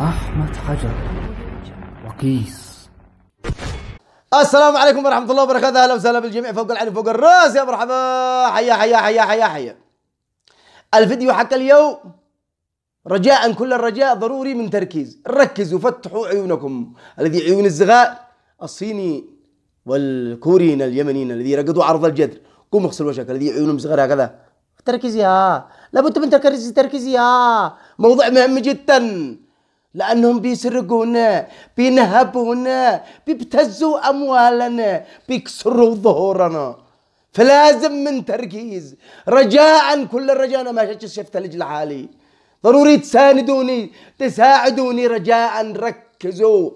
أحمد حجر وقيس السلام عليكم ورحمة الله وبركاته أهلا وسهلا بالجميع فوق العين فوق الراس يا مرحبا حيا حيا حيا حيا حيا الفيديو حق اليوم رجاء كل الرجاء ضروري من تركيز ركزوا فتحوا عيونكم الذي عيون الزغاء الصيني والكوريين اليمنيين الذي رقدوا عرض الجدر قوم اغسل وجهك الذي عيونهم صغيرة هكذا تركيز يا لابد من تركيز تركيز يا موضوع مهم جدا لأنهم بيسرقونا بينهبونا بيبتزوا أموالنا بيكسروا ظهورنا فلازم من تركيز رجاء كل الرجاء أنا ما شفت لجل لحالي ضروري تساندوني تساعدوني رجاء ركزوا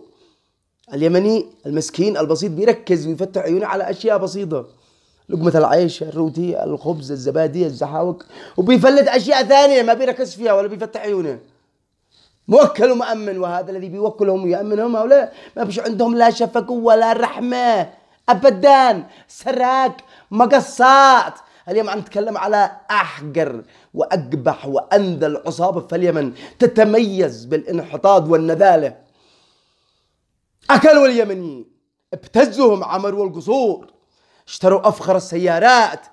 اليمني المسكين البسيط بيركز ويفتح عيونه على أشياء بسيطة لقمة العيش الروتي الخبز الزبادية الزحاوك وبيفلت أشياء ثانية ما بيركز فيها ولا بيفتح عيونه موكل ومأمن وهذا الذي بيوكلهم ويأمنهم هؤلاء ما فيش عندهم لا شفقة ولا رحمة أبدا سراك مقصات اليوم عم نتكلم على أحقر وأقبح وأنذل عصابة في اليمن تتميز بالانحطاط والنذالة أكلوا اليمنيين ابتزهم عمروا القصور اشتروا أفخر السيارات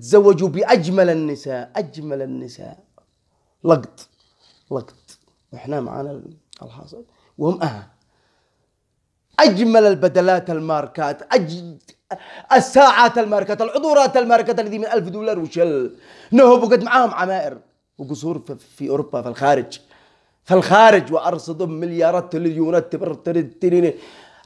تزوجوا بأجمل النساء أجمل النساء لقط لقط احنا معانا الحاصل وهم اه اجمل البدلات الماركات أجد الساعات الماركات العضورات الماركات دي من ألف دولار وشل نهب وقد معاهم عمائر وقصور في اوروبا في الخارج في الخارج وارصد مليارات تريليونات تريليون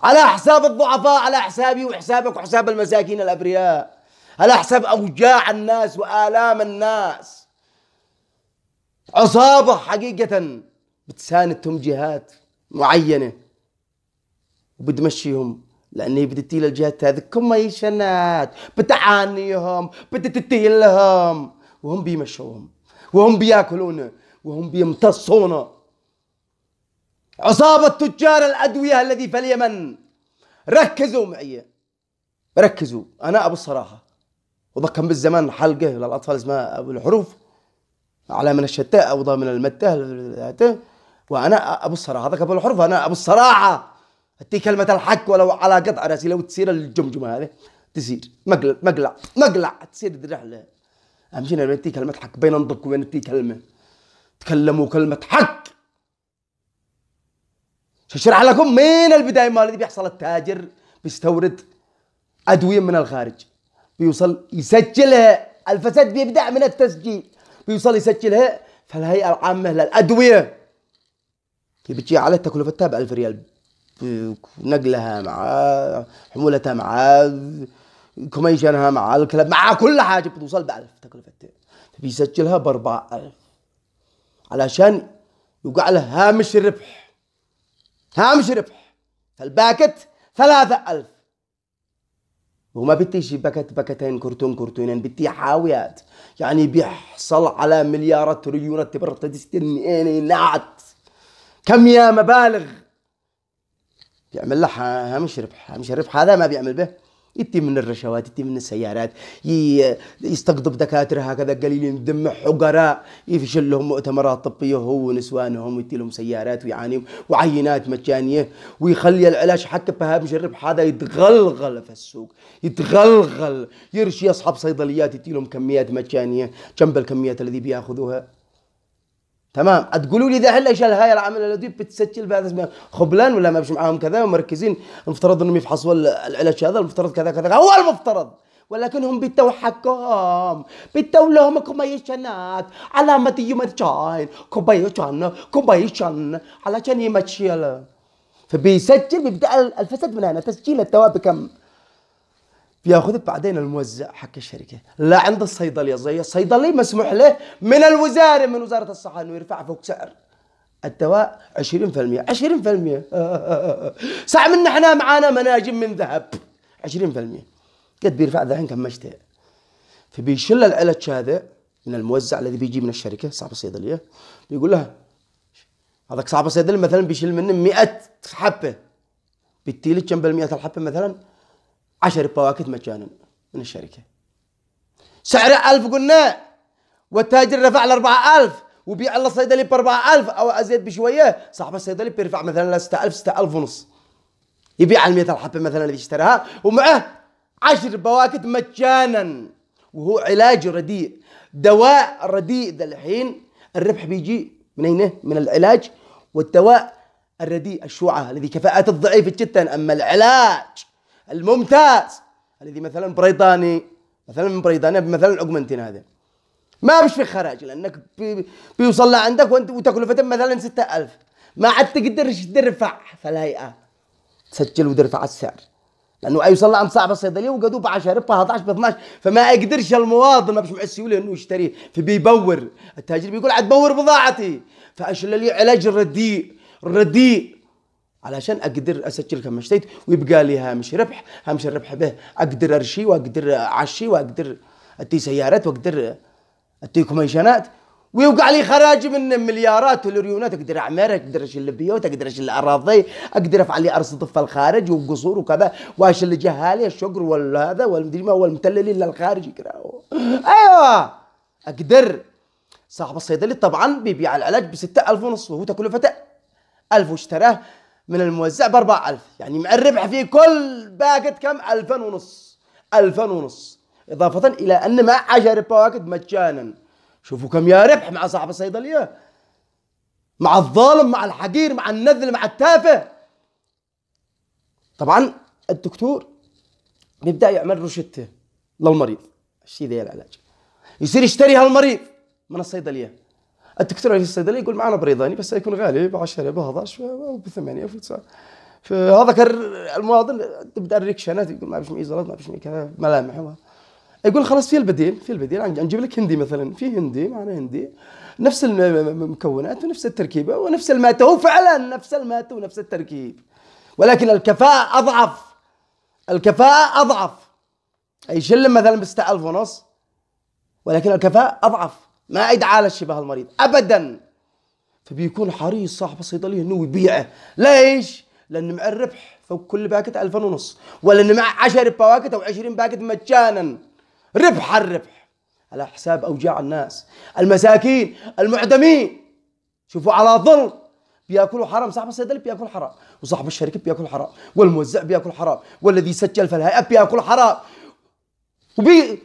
على حساب الضعفاء على حسابي وحسابك وحساب المساكين الابرياء على حساب اوجاع الناس والام الناس عصابه حقيقه بتساندهم جهات معينه وبتمشيهم لان هي للجهات هذه كوميشنات ما يشنات بتعانيهم بتتتيلهم وهم بيمشوهم وهم بياكلون وهم بيمتصون عصابة تجار الأدوية الذي في اليمن ركزوا معي ركزوا أنا أبو الصراحة وضكم بالزمان حلقة للأطفال اسمها أبو الحروف على من الشتاء أو ضامن المتة وانا ابو الصراحه هذاك ابو الحرف انا ابو الصراحه اتي كلمه الحق ولو على قطع راسي لو تصير الجمجمه هذه تصير مقلع مقلع مقلع تصير الرحله اهم شيء لما كلمه حق بين انطق وبين تي كلمه تكلموا كلمه حق اشرح لكم من البدايه مال اللي بيحصل التاجر بيستورد ادويه من الخارج بيوصل يسجلها الفساد بيبدا من التسجيل بيوصل يسجلها فالهيئه العامه للادويه بتجي على تكلفتها ب 1000 ريال نقلها مع حمولتها مع كوميشنها مع الكلب مع كل حاجه بتوصل ب 1000 تكلفتها فبيسجلها ب 4000 علشان يوقع له هامش الربح هامش الربح فالباكت 3000 وما بتيش باكت باكتين كرتون كرتونين بتي حاويات يعني بيحصل على مليارات تريونات تبرت تستنيني نعت كم يا مبالغ بيعمل لها هامش ربح هامش الربح هذا ما بيعمل به يتي من الرشوات يتي من السيارات يستقطب دكاترة هكذا قليلين دم حقراء يفشل لهم مؤتمرات طبية هو ونسوانهم ويتي لهم سيارات ويعانيهم وعينات مجانية ويخلي العلاج حتى بهامش الربح هذا يتغلغل في السوق يتغلغل يرشي أصحاب صيدليات يتي لهم كميات مجانية جنب الكميات الذي بياخذوها تمام تقولوا لي ذا هلا ايش الهاي العامله اللي بتسجل بهذا اسمه خبلان ولا ما مش معاهم كذا مركزين المفترض انهم يفحصوا العلاج هذا المفترض كذا كذا هو المفترض ولكنهم بيتو حكام بيتو لهم كوميشنات على ما تيجي مرشان كوميشن كوميشن علشان يمشي فبيسجل بيبدا الفساد من هنا تسجيل التواب كم بياخذك بعدين الموزع حق الشركه لا عند الصيدليه زي الصيدلي مسموح له من الوزاره من وزاره الصحه انه يرفع فوق سعر الدواء 20% 20% ساعة من احنا معانا مناجم من ذهب 20% قد بيرفع ذحين كم مشتهي فبيشل العلاج هذا من الموزع الذي بيجي من الشركه صاحب الصيدليه بيقول لها هذاك صاحب الصيدليه مثلا بيشل منه 100 حبه بتيلك كم بالمئة الحبه مثلا عشر بواكت مجانا من الشركة سعره ألف قلنا والتاجر رفع ل ألف وبيع الله الصيدلي ب ألف أو أزيد بشوية صاحب الصيدلي بيرفع مثلا ل ألف ستة ألف ونص يبيع 100 الحبة مثلا اللي اشتراها ومعه عشر بواكت مجانا وهو علاج رديء دواء رديء ذا الحين الربح بيجي من اين؟ من العلاج والدواء الرديء الشوعة الذي كفاءته ضعيفة جدا أما العلاج الممتاز الذي مثلا بريطاني مثلا من بريطانيا مثلا الاوجمنتين هذا ما في خراج لانك بي بيوصل لعندك وانت وتكلفته مثلا 6000 ما عاد تقدرش ترفع في الهيئه تسجل وترفع السعر لانه اي صلى عند صاحب الصيدليه وقدو ب 10 ب 11 ب 12 فما يقدرش المواطن ما بش مع السيوله انه يشتري فبيبور التاجر بيقول عاد بور بضاعتي فاشل لي علاج الرديء الرديء علشان اقدر اسجل كم اشتيت ويبقى لي هامش ربح هامش الربح به اقدر ارشي واقدر اعشي واقدر اتي سيارات واقدر اتي كوميشنات ويوقع لي خراج من مليارات والريونات اقدر اعمرها اقدر اشيل بيوت اقدر اشيل اراضي اقدر افعل لي ارصدف في الخارج وقصور وكذا واشيل جهالي الشقر والهذا والمدري ما والمتللين للخارج ايوه اقدر صاحب الصيدلي طبعا بيبيع العلاج ب 6000 ونص وهو تكلفته 1000 واشتراه من الموزع ب 4000 يعني مع الربح في كل باكت كم 2000 ونص 2000 ونص اضافه الى ان مع 10 باكت مجانا شوفوا كم يا ربح مع صاحب الصيدليه مع الظالم مع الحقير مع النذل مع التافه طبعا الدكتور بيبدا يعمل روشته للمريض الشيء ذا العلاج يصير يشتري هالمريض من الصيدليه الدكتور في الصيدليه يقول معنا بريضاني بس هيكون غالي ب 10 ب 11 ب 8 ب 9 فهذا كان المواطن تبدا الريكشنات يقول ما فيش معي ما فيش كذا ملامح يقول خلاص في البديل في البديل نجيب لك هندي مثلا في هندي معنا هندي نفس المكونات ونفس التركيبه ونفس المات هو فعلا نفس المات ونفس التركيب ولكن الكفاءه اضعف الكفاءه اضعف اي شلم مثلا ب 6000 ونص ولكن الكفاءه اضعف ما يتعالج شبه المريض ابدا فبيكون حريص صاحب الصيدليه انه يبيعه ليش؟ لان مع الربح فوق كل باكت 2000 ونص ولان مع 10 باكت او 20 باكت مجانا ربح الربح على حساب اوجاع الناس المساكين المعدمين شوفوا على ظل بياكلوا حرام صاحب الصيدليه بياكل حرام وصاحب الشركه بياكل حرام والموزع بياكل حرام والذي سجل في الهيئه بياكل حرام وبي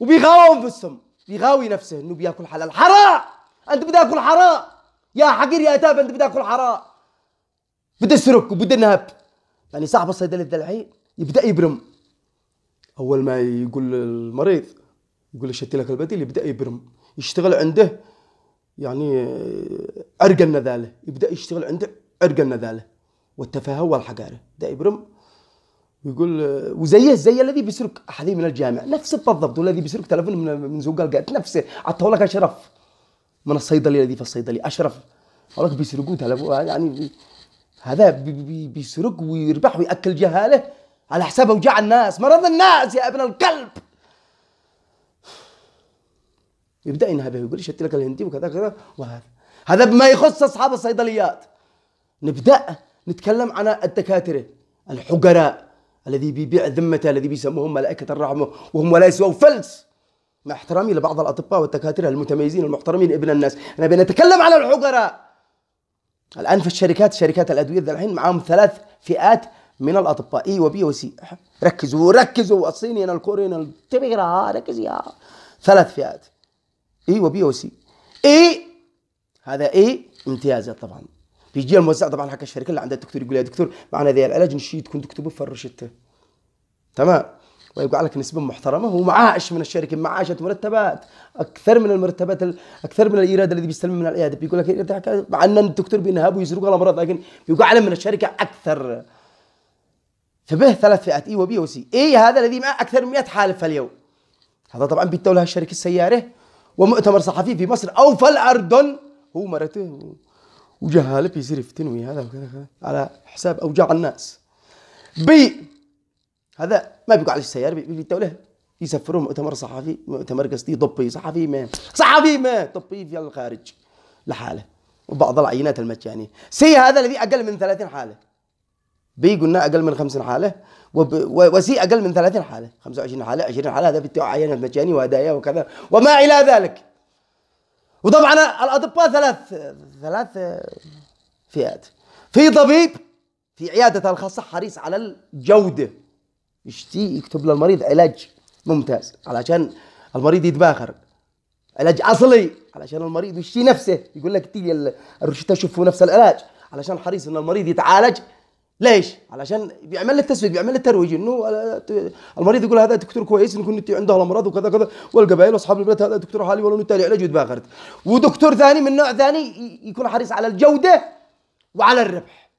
وبيغاوم في السم يغاوي نفسه انه بياكل حلال حرام انت تاكل حرام يا حقير يا تاب انت تاكل حرام بدي اسرق وبدي نهب يعني صاحب الصيدليه الدلعي يبدا يبرم اول ما يقول المريض يقول له شتي لك البديل يبدا يبرم يشتغل عنده يعني ارقى النذاله يبدا يشتغل عنده ارقى النذاله والتفاهه والحقاره يبدا يبرم يقول وزيه زي الذي بيسرق احدهم من الجامع نفس بالضبط والذي بيسرق تلفون من من زوج القائد نفسه عطاه لك اشرف من الصيدلي الذي في الصيدلي اشرف ولك بيسرقون تلفون يعني هذا بيسرق ويربح وياكل جهاله على حساب اوجاع الناس مرض الناس يا ابن الكلب يبدا ينهبه يقول شتي لك الهندي وكذا كذا وهذا هذا بما يخص اصحاب الصيدليات نبدا نتكلم عن الدكاتره الحقراء الذي بيبيع ذمته الذي بيسموهم ملائكة الرحمة وهم ولا يسووا فلس مع احترامي لبعض الأطباء والدكاترة المتميزين المحترمين ابن الناس أنا بنتكلم على الحقراء الآن في الشركات شركات الأدوية الحين معاهم ثلاث فئات من الأطباء إي وبي وسي ركزوا ركزوا الصيني أنا الكوري أنا ركز يا ثلاث فئات إي وبي وسي إي هذا إي امتيازات طبعا بيجي الموزع طبعا حق الشركه اللي عندها الدكتور يقول يا دكتور معنا ذي العلاج نشيد كنت تكتبه في الروشته تمام ويبقى لك نسبة محترمة ومعاش من الشركة معاشة مرتبات أكثر من المرتبات أكثر من الإيراد الذي بيستلم من العيادة بيقول لك مع أن الدكتور بينهاب ويسرق الأمراض لكن بيقع علم من الشركة أكثر فبه ثلاث فئات إي وبي وسي إي هذا الذي معه أكثر من 100 حالة في اليوم هذا طبعا بيتولى الشركة السيارة ومؤتمر صحفي في مصر أو في الأردن هو مرته وجهاله بيصير يفتنوا هذا وكذا وكذا على حساب اوجاع الناس بي هذا ما بيقع على السيارة بيتوا له يسفروا مؤتمر صحفي مؤتمر قصدي ضبي صحفي ما صحفي ما طبي في الخارج لحاله وبعض العينات المجانية يعني. سي هذا الذي أقل من 30 حالة بي قلنا أقل من 50 حالة وسي أقل من 30 حالة 25 حالة 20 حالة هذا بتوع عينات مجانية يعني، وهدايا وكذا وما إلى ذلك وطبعا الاطباء ثلاث ثلاث فئات في طبيب في عيادته الخاصه حريص على الجوده يشتي يكتب للمريض علاج ممتاز علشان المريض يتباخر علاج اصلي علشان المريض يشتي نفسه يقول لك تيجي الروشته شوفوا نفس العلاج علشان حريص ان المريض يتعالج ليش؟ علشان بيعمل لك تسويق بيعمل لك ترويج انه آه، آه، المريض يقول هذا دكتور كويس انكم انت عنده الامراض وكذا كذا والقبائل واصحاب البلد هذا دكتور حالي والله نتالي علاج وتباخرت ودكتور ثاني من نوع ثاني يكون حريص على الجوده وعلى الربح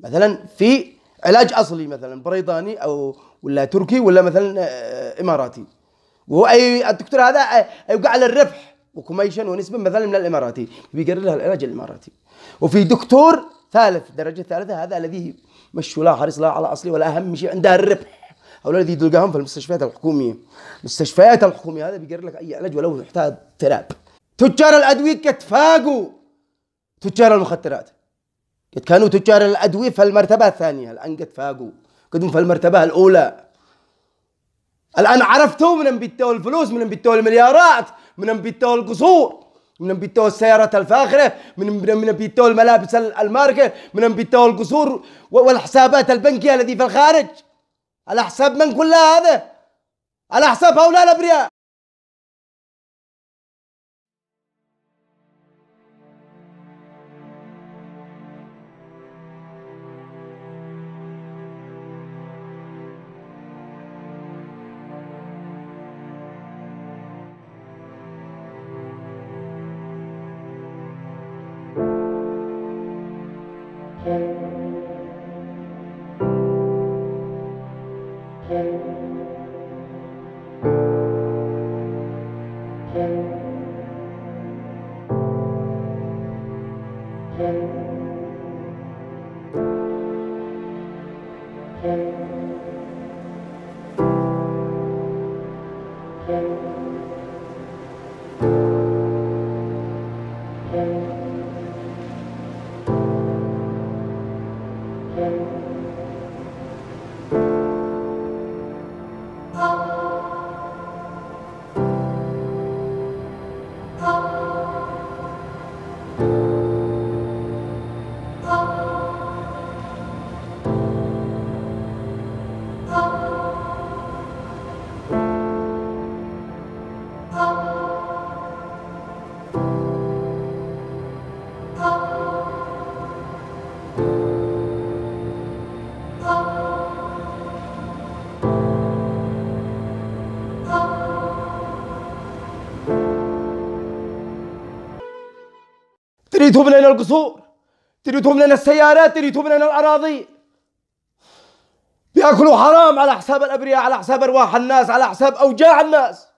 مثلا في علاج اصلي مثلا بريطاني او ولا تركي ولا مثلا آه، اماراتي وهو اي الدكتور هذا يوقع على الربح وكوميشن ونسبه مثلا من الاماراتي بيقرر لها العلاج الاماراتي وفي دكتور ثالث درجه ثالثه هذا الذي مشوا لا حريص لا على اصلي ولا اهم شيء عندها الربح هؤلاء الذي تلقاهم في المستشفيات الحكوميه المستشفيات الحكوميه هذا بيقرر لك اي علاج ولو يحتاج تراب تجار الادويه كتفاقوا تجار المخدرات قد كانوا تجار الادويه في المرتبه الثانيه الان قد فاقوا قدم في المرتبه الاولى الان عرفتوا من بيتوا الفلوس من بيتوا المليارات من بيتوا القصور من بيتو السيارات الفاخرة من من بيتو الملابس الماركة من بيتو القصور والحسابات البنكية التي في الخارج على حساب من كل هذا على حساب هؤلاء الأبرياء Thank you. تريدهم لنا القصور تريدهم لنا السيارات تريدهم لنا الأراضي بياكلوا حرام على حساب الأبرياء على حساب أرواح الناس على حساب أوجاع الناس